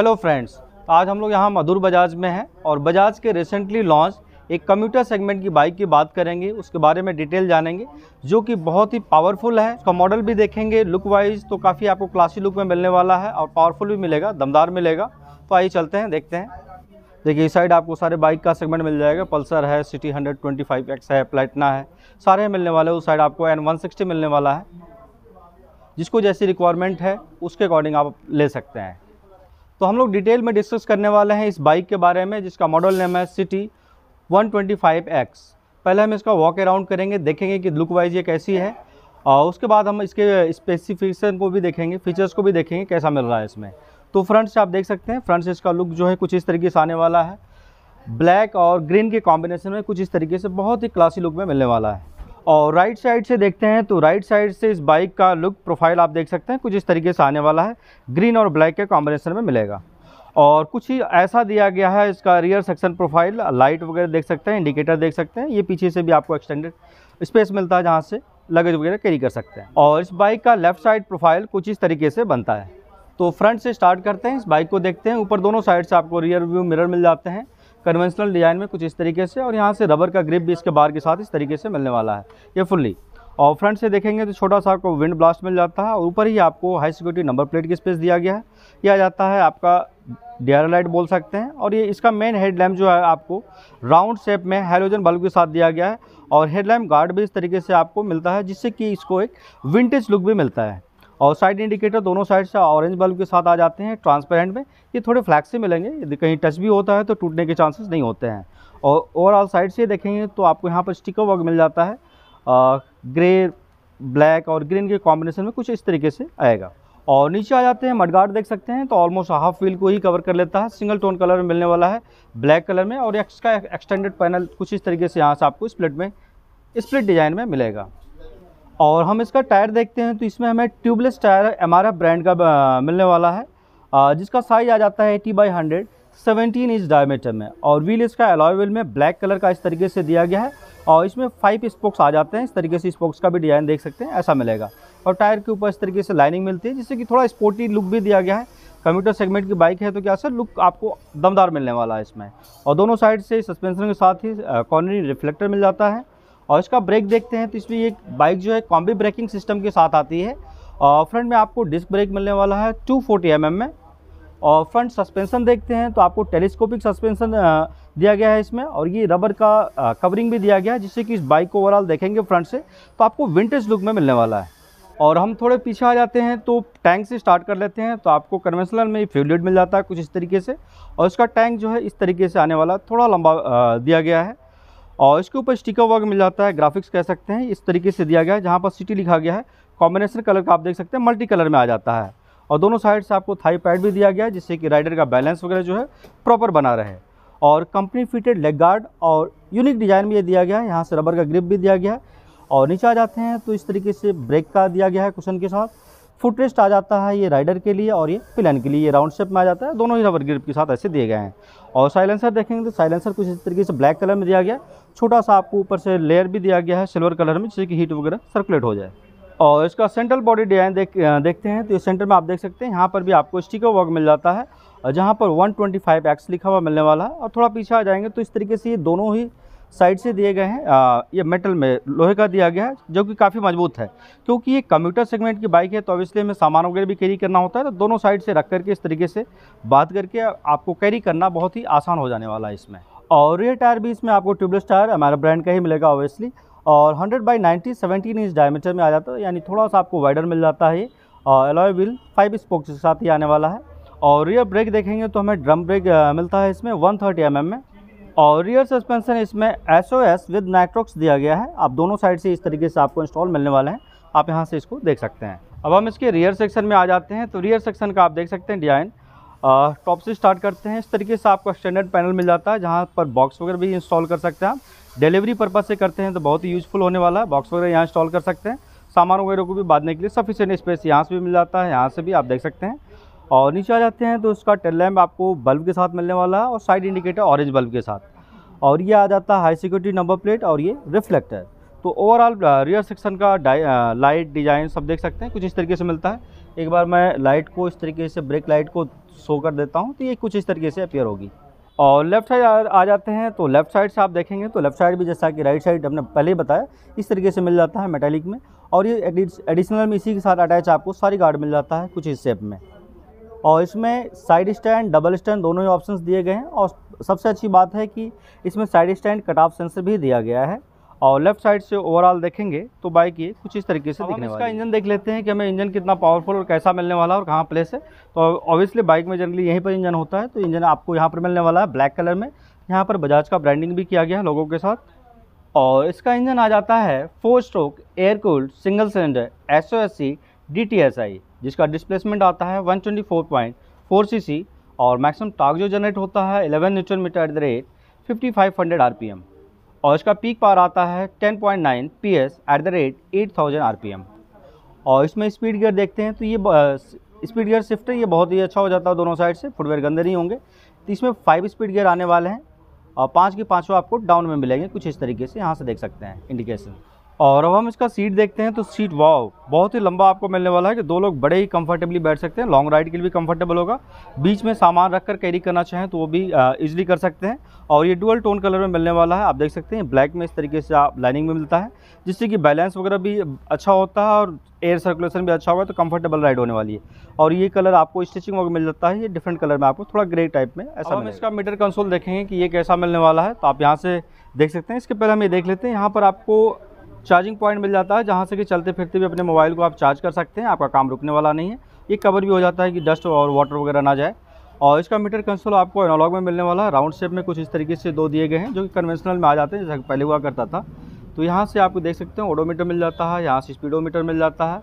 Hello friends आज हम लोग यहाँ मधुर बजाज में हैं और बजाज के रिसेंटली लॉन्च एक कम्यूटर सेगमेंट की बाइक की बात करेंगे उसके बारे में डिटेल जानेंगे जो कि बहुत ही पावरफुल है उसका मॉडल भी देखेंगे लुक वाइज तो काफ़ी आपको क्लासी लुक में मिलने वाला है और पावरफुल भी मिलेगा दमदार मिलेगा तो आइए चलते हैं देखते हैं देखिए इस साइड आपको सारे बाइक का सेगमेंट मिल जाएगा पल्सर है CT hundred twenty five X है प्लेटना है सारे मिलने वाले उस साइड आपको एन वन सिक्सटी मिलने वाला है जिसको जैसी रिक्वायरमेंट है उसके अकॉर्डिंग आप ले सकते हैं तो हम लोग डिटेल में डिस्कस करने वाले हैं इस बाइक के बारे में जिसका मॉडल नेम है सिटी 125X पहले हम इसका वॉक अराउंड करेंगे देखेंगे कि लुक वाइज ये कैसी है और उसके बाद हम इसके स्पेसिफिकेशन को भी देखेंगे फीचर्स को भी देखेंगे कैसा मिल रहा है इसमें तो फ्रंट से आप देख सकते हैं फ्रंट से इसका लुक जो है कुछ इस तरीके से आने वाला है ब्लैक और ग्रीन के कॉम्बिनेशन में कुछ इस तरीके से बहुत ही क्लासी लुक में मिलने वाला है और राइट साइड से देखते हैं तो राइट साइड से इस बाइक का लुक प्रोफाइल आप देख सकते हैं कुछ इस तरीके से आने वाला है ग्रीन और ब्लैक के कॉम्बिनेशन में मिलेगा और कुछ ही ऐसा दिया गया है इसका रियर सेक्शन प्रोफाइल लाइट वगैरह देख सकते हैं इंडिकेटर देख सकते हैं ये पीछे से भी आपको एक्सटेंडेड स्पेस मिलता है जहाँ से लगेज वगैरह कैरी कर सकते हैं और इस बाइक का लेफ्ट साइड प्रोफाइल कुछ इस तरीके से बनता है तो फ्रंट से स्टार्ट करते हैं इस बाइक को देखते हैं ऊपर दोनों साइड से आपको रियर व्यू मिरर मिल जाते हैं कन्वेंशनल डिज़ाइन में कुछ इस तरीके से और यहाँ से रबर का ग्रिप भी इसके बार के साथ इस तरीके से मिलने वाला है ये फुल्ली और फ्रंट से देखेंगे तो छोटा सा आपको विंड ब्लास्ट मिल जाता है और ऊपर ही आपको हाई सिक्योरिटी नंबर प्लेट की स्पेस दिया गया है यह आ जाता है आपका डियर लाइट बोल सकते हैं और ये इसका मेन हेडलैम्प जो है आपको राउंड शेप में हेलोजन बल्ब के साथ दिया गया है और हेडलैम्प गार्ड भी इस तरीके से आपको मिलता है जिससे कि इसको एक विंटेज लुक भी मिलता है और साइड इंडिकेटर दोनों साइड से ऑरेंज बल्ब के साथ आ जाते हैं ट्रांसपेरेंट में ये थोड़े फ्लैक्सी से मिलेंगे यदि कहीं टच भी होता है तो टूटने के चांसेस नहीं होते हैं और ओवरऑल साइड से देखेंगे तो आपको यहाँ पर स्टिकर वर्क मिल जाता है ग्रे ब्लैक और ग्रीन के कॉम्बिनेशन में कुछ इस तरीके से आएगा और नीचे आ जाते हैं मडगार्ड देख सकते हैं तो ऑलमोस्ट हाफ व्हील को ही कवर कर लेता है सिंगल टोन कलर में मिलने वाला है ब्लैक कलर में और का एक्सटेंडेड पैनल कुछ इस तरीके से यहाँ से आपको स्प्लिट में स्प्लिट डिज़ाइन में मिलेगा और हम इसका टायर देखते हैं तो इसमें हमें ट्यूबलेस टायर एम ब्रांड का मिलने वाला है जिसका साइज़ आ जाता है eighty by hundred seventeen inch diameter में और व्हील इसका अलॉय व्हील में ब्लैक कलर का इस तरीके से दिया गया है और इसमें फाइव स्पोक्स आ जाते हैं इस तरीके से स्पोक्स का भी डिज़ाइन देख सकते हैं ऐसा मिलेगा और टायर के ऊपर इस तरीके से लाइनिंग मिलती है जिससे कि थोड़ा स्पोर्टी लुक भी दिया गया है कंप्यूटर सेगमेंट की बाइक है तो क्या सर लुक आपको दमदार मिलने वाला है इसमें और दोनों साइड से सस्पेंशन के साथ ही कॉर्नरी रिफ्लेक्टर मिल जाता है और इसका ब्रेक देखते हैं तो इसमें एक बाइक जो है कॉम्बी ब्रेकिंग सिस्टम के साथ आती है और फ्रंट में आपको डिस्क ब्रेक मिलने वाला है 240 फोर्टी mm में और फ्रंट सस्पेंशन देखते हैं तो आपको टेलीस्कोपिक सस्पेंशन दिया गया है इसमें और ये रबर का कवरिंग भी दिया गया है जिससे कि इस बाइक को ओवरऑल देखेंगे फ्रंट से तो आपको विंटेज लुक में मिलने वाला है और हम थोड़े पीछे आ जाते हैं तो टैंक से स्टार्ट कर लेते हैं तो आपको कन्वेंशनल में फ्यूलेट मिल जाता है कुछ इस तरीके से और इसका टैंक जो है इस तरीके से आने वाला थोड़ा लंबा दिया गया है और इसके ऊपर स्टिकर वर्क मिल जाता है ग्राफिक्स कह सकते हैं इस तरीके से दिया गया है जहाँ पर सिटी लिखा गया है कॉम्बिनेशन कलर का आप देख सकते हैं मल्टी कलर में आ जाता है और दोनों साइड से आपको थाई पैड भी दिया गया है जिससे कि राइडर का बैलेंस वगैरह जो है प्रॉपर बना रहे और कंपनी फिटेड लेग गार्ड और यूनिक डिज़ाइन भी ये दिया गया है यहाँ से रबर का ग्रिप भी दिया गया है और नीचे आ जाते हैं तो इस तरीके से ब्रेक का दिया गया है कुशन के साथ फुटरेस्ट आ जाता है ये राइडर के लिए और ये पिलन के लिए ये राउंड शेप में आ जाता है दोनों ही रबर ग्रिप के साथ ऐसे दिए गए हैं और साइलेंसर देखेंगे तो साइलेंसर कुछ इस तरीके से ब्लैक कलर में दिया गया छोटा सा आपको ऊपर से लेयर भी दिया गया है सिल्वर कलर में जिससे कि हीट वगैरह सर्कुलेट हो जाए और इसका सेंट्रल बॉडी डिजाइन देख देखते हैं तो ये सेंटर में आप देख सकते हैं यहाँ पर भी आपको स्टिकर वर्क मिल जाता है जहाँ पर 125 एक्स लिखा हुआ मिलने वाला है और थोड़ा पीछे आ जाएंगे तो इस तरीके से ये दोनों ही साइड से दिए गए हैं ये मेटल में लोहे का दिया गया है जो कि काफ़ी मजबूत है क्योंकि ये कम्प्यूटर सेगमेंट की बाइक है तो ऑब्वियसली हमें सामान वगैरह भी कैरी करना होता है तो दोनों साइड से रख करके इस तरीके से बात करके आपको कैरी करना बहुत ही आसान हो जाने वाला है इसमें और ये टायर भी इसमें आपको ट्यूबलेस टायर हमारा ब्रांड का ही मिलेगा ऑब्वियसली और hundred by ninety seventeen inch diameter में आ जाता है यानी थोड़ा सा आपको वाइडर मिल जाता है और एलॉय व्हील फाइव स्पोक्स के साथ ही आने वाला है और रियर ब्रेक देखेंगे तो हमें ड्रम ब्रेक मिलता है इसमें 130 थर्टी mm में और रियर सस्पेंशन इसमें S O S with Nitrox दिया गया है आप दोनों साइड से इस तरीके से आपको इंस्टॉल मिलने वाले हैं आप यहाँ से इसको देख सकते हैं अब हम इसके रियर सेक्शन में आ जाते हैं तो रियर सेक्शन का आप देख सकते हैं डिजाइन टॉप से स्टार्ट करते हैं इस तरीके से आपको स्टैंडर्ड पैनल मिल जाता है जहाँ पर बॉक्स वगैरह भी इंस्टॉल कर सकते हैं आप डिलीवरी पर्पज़ से करते हैं तो बहुत ही यूजफुल होने वाला है बॉक्स वगैरह यहाँ इंस्टॉल कर सकते हैं सामान वगैरह को भी बांधने के लिए सफिशेंट स्पेस यहाँ से भी मिल जाता है यहाँ से भी आप देख सकते हैं और नीचे आ जाते हैं तो इसका टेल लैम्प आपको बल्ब के साथ मिलने वाला है और साइड इंडिकेटर ऑरेंज बल्ब के साथ और ये आ जाता है हाई सिक्योरिटी नंबर प्लेट और ये रिफ्लेक्टर तो ओवरऑल रियर सेक्शन का लाइट डिज़ाइन सब देख सकते हैं कुछ इस तरीके से मिलता है एक बार मैं लाइट को इस तरीके से ब्रेक लाइट को शो कर देता हूँ तो ये कुछ इस तरीके से अपेयर होगी और लेफ्ट साइड आ जाते हैं तो लेफ्ट साइड से आप देखेंगे तो लेफ्ट साइड भी जैसा कि राइट साइड हमने पहले बताया इस तरीके से मिल जाता है मेटेलिक में और ये एडिशनल में इसी के साथ अटैच आपको सारी गार्ड मिल जाता है कुछ इस शेप में और इसमें साइड स्टैंड डबल स्टैंड दोनों ही ऑप्शन दिए गए हैं और सबसे अच्छी बात है कि इसमें side stand cut off sensor भी दिया गया है और लेफ्ट साइड से ओवरऑल देखेंगे तो बाइक ये कुछ इस तरीके से दिखने इसका इंजन देख लेते हैं कि हमें इंजन कितना पावरफुल और कैसा मिलने वाला है और कहाँ प्लेस है तो ऑब्वियसली बाइक में जनरली यहीं पर इंजन होता है तो इंजन आपको यहाँ पर मिलने वाला है ब्लैक कलर में यहाँ पर बजाज का ब्रांडिंग भी किया गया है लोगों के साथ और इसका इंजन आ जाता है four stroke air cooled single cylinder S D जिसका डिस्प्लेसमेंट आता है 124.4 सीसी और मैक्सिमम टॉक जो जनरेट होता है 11 newton meter at the rate 5500 RPM और इसका पीक पावर आता है 10.9 PS at the rate 8000 RPM और इसमें स्पीड गियर देखते हैं तो ये स्पीड गियर शिफ्टर ये बहुत ही अच्छा हो जाता है दोनों साइड से फुटवेयर गंदे नहीं होंगे तो इसमें फाइव स्पीड गियर आने वाले हैं और पाँच के पाँचों आपको डाउन में मिलेंगे कुछ इस तरीके से यहाँ से देख सकते हैं इंडिकेशन और अब हम इसका सीट देखते हैं तो सीट वाव बहुत ही लंबा आपको मिलने वाला है कि दो लोग बड़े ही कंफर्टेबली बैठ सकते हैं लॉन्ग राइड के लिए भी कंफर्टेबल होगा बीच में सामान रखकर कैरी करना चाहें तो वो भी इजीली कर सकते हैं और ये डुअल टोन कलर में मिलने वाला है आप देख सकते हैं ब्लैक में इस तरीके से आप लाइनिंग में मिलता है जिससे कि बैलेंस वगैरह भी अच्छा होता है और एयर सर्कुलेशन भी अच्छा होगा तो कंफर्टेबल राइड होने वाली है और ये कलर आपको स्टिचिंग वगैरह मिल जाता है ये डिफरेंट कलर में आपको थोड़ा ग्रे टाइप में ऐसा हम इसका मीटर कंसोल देखेंगे कि ये कैसा मिलने वाला है तो आप यहाँ से देख सकते हैं इसके पहले हम ये देख लेते हैं यहाँ पर आपको चार्जिंग पॉइंट मिल जाता है जहाँ से कि चलते फिरते भी अपने मोबाइल को आप चार्ज कर सकते हैं आपका काम रुकने वाला नहीं है ये कवर भी हो जाता है कि डस्ट और वाटर वगैरह ना जाए और इसका मीटर कंसोल आपको एनालॉग में मिलने वाला है राउंड शेप में कुछ इस तरीके से दो दिए गए हैं जो कि कन्वेंशनल में आ जाते हैं जैसे पहले हुआ करता था तो यहाँ से आपको देख सकते हैं ओडोमीटर मिल जाता है यहाँ से स्पीडोमीटर मिल जाता है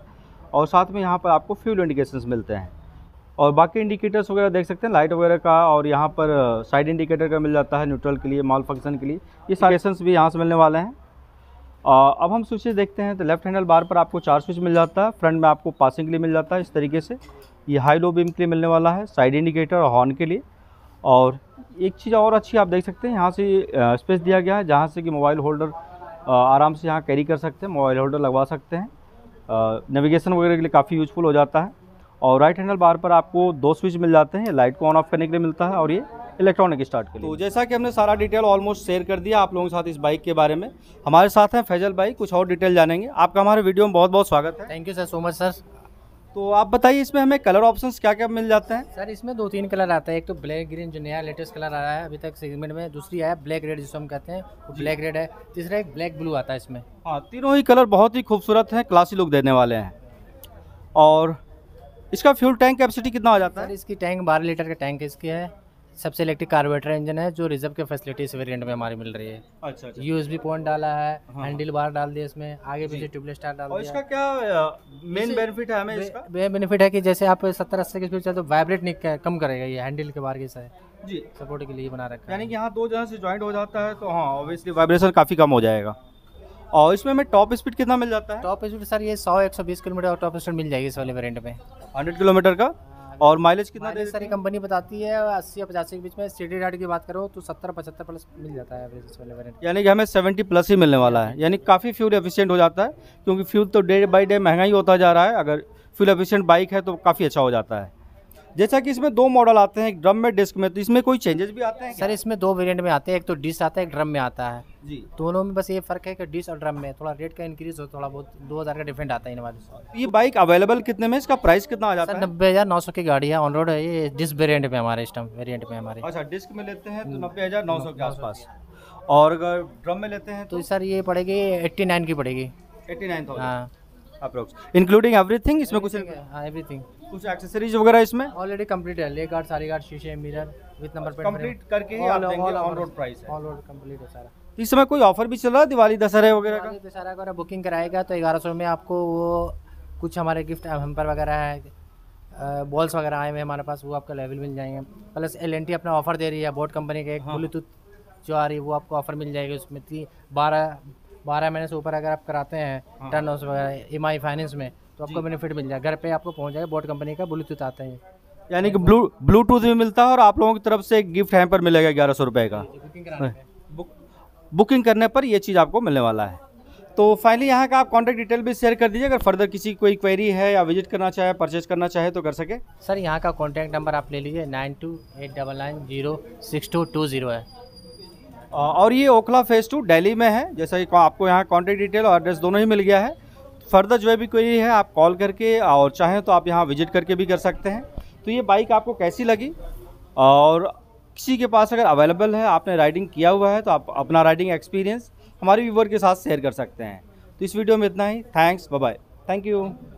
और साथ में यहाँ पर आपको फ्यूल इंडिकेशंस मिलते हैं और बाकी इंडिकेटर्स वगैरह देख सकते हैं लाइट वगैरह का और यहाँ पर साइड इंडिकेटर का मिल जाता है न्यूट्रल के लिए मॉल फंक्शन के लिए ये सारे भी यहाँ से मिलने वाले हैं अब हम स्विचेस देखते हैं तो लेफ्ट हैंडल बार पर आपको चार स्विच मिल जाता है फ्रंट में आपको पासिंग के लिए मिल जाता है इस तरीके से ये हाई लो बीम के लिए मिलने वाला है साइड इंडिकेटर और हॉर्न के लिए और एक चीज़ और अच्छी आप देख सकते हैं यहाँ से स्पेस दिया गया है जहाँ से कि मोबाइल होल्डर आराम से यहाँ कैरी कर सकते हैं मोबाइल होल्डर लगवा सकते हैं नेविगेशन वगैरह के लिए काफ़ी यूजफुल हो जाता है और राइट हैंडल बार पर आपको दो स्विच मिल जाते हैं लाइट को ऑन ऑफ करने के लिए मिलता है और ये इलेक्ट्रॉनिक स्टार्ट के तो जैसा कि हमने सारा डिटेल ऑलमोस्ट शेयर कर दिया आप लोगों के साथ इस बाइक के बारे में हमारे साथ हैं फैजल भाई कुछ और डिटेल जानेंगे आपका हमारे वीडियो में बहुत बहुत स्वागत है thank you sir so much sir तो आप बताइए इसमें हमें कलर ऑप्शंस क्या क्या मिल जाते हैं सर इसमें दो तीन कलर आता है एक तो ब्लैक ग्रीन जो नया लेटेस्ट कलर आ रहा है अभी तक सेगमेंट में दूसरी आया ब्लैक रेड जिसको हम कहते हैं वो ब्लैक रेड है तीसरा एक ब्लैक ब्लू आता है इसमें हाँ तीनों ही कलर बहुत ही खूबसूरत हैं क्लासी लुक देने वाले हैं और इसका फ्यूल टैंक कैपेसिटी कितना आ जाता है इसकी टैंक बारह लीटर का टैंक इसकी है सबसे इलेक्ट्रिक कार्बोरेटर इंजन है जो रिजर्व के फैसिलिटीज वेरिएंट में हमारी मिल रही है अच्छा अच्छा यूएसबी अच्छा। पॉइंट डाला है हैंडल हाँ, बार हाँ। डाल दिया इसमें आगे पीछे ट्यूबलेस स्टार डाल दिया इसका क्या मेन बेनिफिट है हमें इसका बेनिफिट है कि जैसे आप सत्तर अस्सी की स्पीड चलते वाइब्रेट नहीं कम करेगा ये हैंडल के बार के जी सपोर्ट के लिए बना रखा है यानी कि यहाँ दो जगह से ज्वाइंट हो जाता है तो हाँ ऑब्वियसली वाइब्रेशन काफ़ी कम हो जाएगा और इसमें हमें टॉप स्पीड कितना मिल जाता है टॉप स्पीड सर ये सौ एक सौ बीस किलोमीटर और टॉप स्पीड मिल जाएगी इस वाले वेरिएंट में हंड्रेड किलोमीटर का और माइलेज कितना दे सारी कंपनी बताती है अस्सी या पचासी के बीच में सिटी राइड की बात करो तो सत्तर पचहत्तर प्लस मिल जाता है एवरेज यानी कि हमें सेवेंटी प्लस ही मिलने वाला है यानी काफ़ी फ्यूल एफिशियंट हो जाता है क्योंकि फ्यूल तो डे बाई डे महंगा ही होता जा रहा है अगर फ्यूल एफिशियंट बाइक है तो काफ़ी अच्छा हो जाता है जैसा कि इसमें दो मॉडल आते हैं एक ड्रम में डिस्क में तो इसमें कोई चेंजेस भी आते हैं सर इसमें दो वेरिएंट में आते हैं एक तो डिस्क आता है एक ड्रम में आता है जी दोनों में बस ये फर्क है कि डिस्क और ड्रम में थोड़ा रेट का इंक्रीज हो थोड़ा बहुत दो हज़ार का डिफरेंट आता है इन वाले ये बाइक अवेलेबल कितने में इसका प्राइस कितना आ जाता है नब्बे हज़ार नौ सौ की गाड़ी है ऑन रोड है ये डिस्क वेरियंट में हमारे इस टाइम वेरियंट में हमारे अच्छा डिस्क में लेते हैं तो हम्म। नब्बे हज़ार नौ सौ के आसपास और अगर ड्रम में लेते हैं तो, तो सर ये पड़ेगी एट्टी नाइन की पड़ेगी एट्टी नाइन हाँ अप्रोक्स इंक्लूडिंग एवरीथिंग इसमें कुछ हाँ एवरीथिंग कुछ एक्सेसरीज वगैरह इसमें ऑलरेडी कंप्लीट है लेग गार्ड सारी गार्ड शीशे mirror with number plate complete करके ही आप देंगे on road price on road complete है सारा इस समय कोई ऑफर भी चल रहा है दिवाली दशहरा वगैरह का दशहरा अगर बुकिंग कराएगा तो ग्यारह सौ में आपको वो कुछ हमारे गिफ्ट हम्पर वगैरह है बॉल्स वगैरह आए हुए हमारे पास वो आपका लेवल मिल जाएंगे प्लस एल अपना ऑफर दे रही है बोट कंपनी का एक ब्लूटूथ हाँ। जो आ रही है वो आपको ऑफर मिल जाएगी उसमें थ्री बारह बारह महीने से ऊपर अगर आप कराते हैं टर्न हाँ। वगैरह आई e फाइनेंस में तो आपको बेनिफिट मिल जाएगा घर पे आपको पहुंच जाएगा बोट कंपनी का ब्लूटूथ आता है यानी कि ब्लू ब्लूटूथ भी मिलता है और आप लोगों की तरफ से एक गिफ्ट पर मिलेगा ग्यारह सौ रुपये का बुकिंग हाँ। करने पर यह चीज़ आपको मिलने वाला है तो फाइनली यहाँ का आप कॉन्टैक्ट डिटेल भी शेयर कर दीजिए अगर फर्दर किसी कोई क्वेरी है या विजिट करना चाहे परचेज करना चाहे तो कर सके सर यहाँ का कॉन्टैक्ट नंबर आप ले लीजिए nine two eight double nine zero six two two zero है और ये ओखला फेज़ टू दिल्ली में है जैसा कि आपको यहाँ कॉन्टैक्ट डिटेल और एड्रेस दोनों ही मिल गया है फर्दर जो है भी कोई है आप कॉल करके और चाहें तो आप यहाँ विजिट करके भी कर सकते हैं तो ये बाइक आपको कैसी लगी और किसी के पास अगर अवेलेबल है आपने राइडिंग किया हुआ है तो आप अपना राइडिंग एक्सपीरियंस हमारे व्यूवर के साथ शेयर कर सकते हैं तो इस वीडियो में इतना ही थैंक्स बाय थैंक यू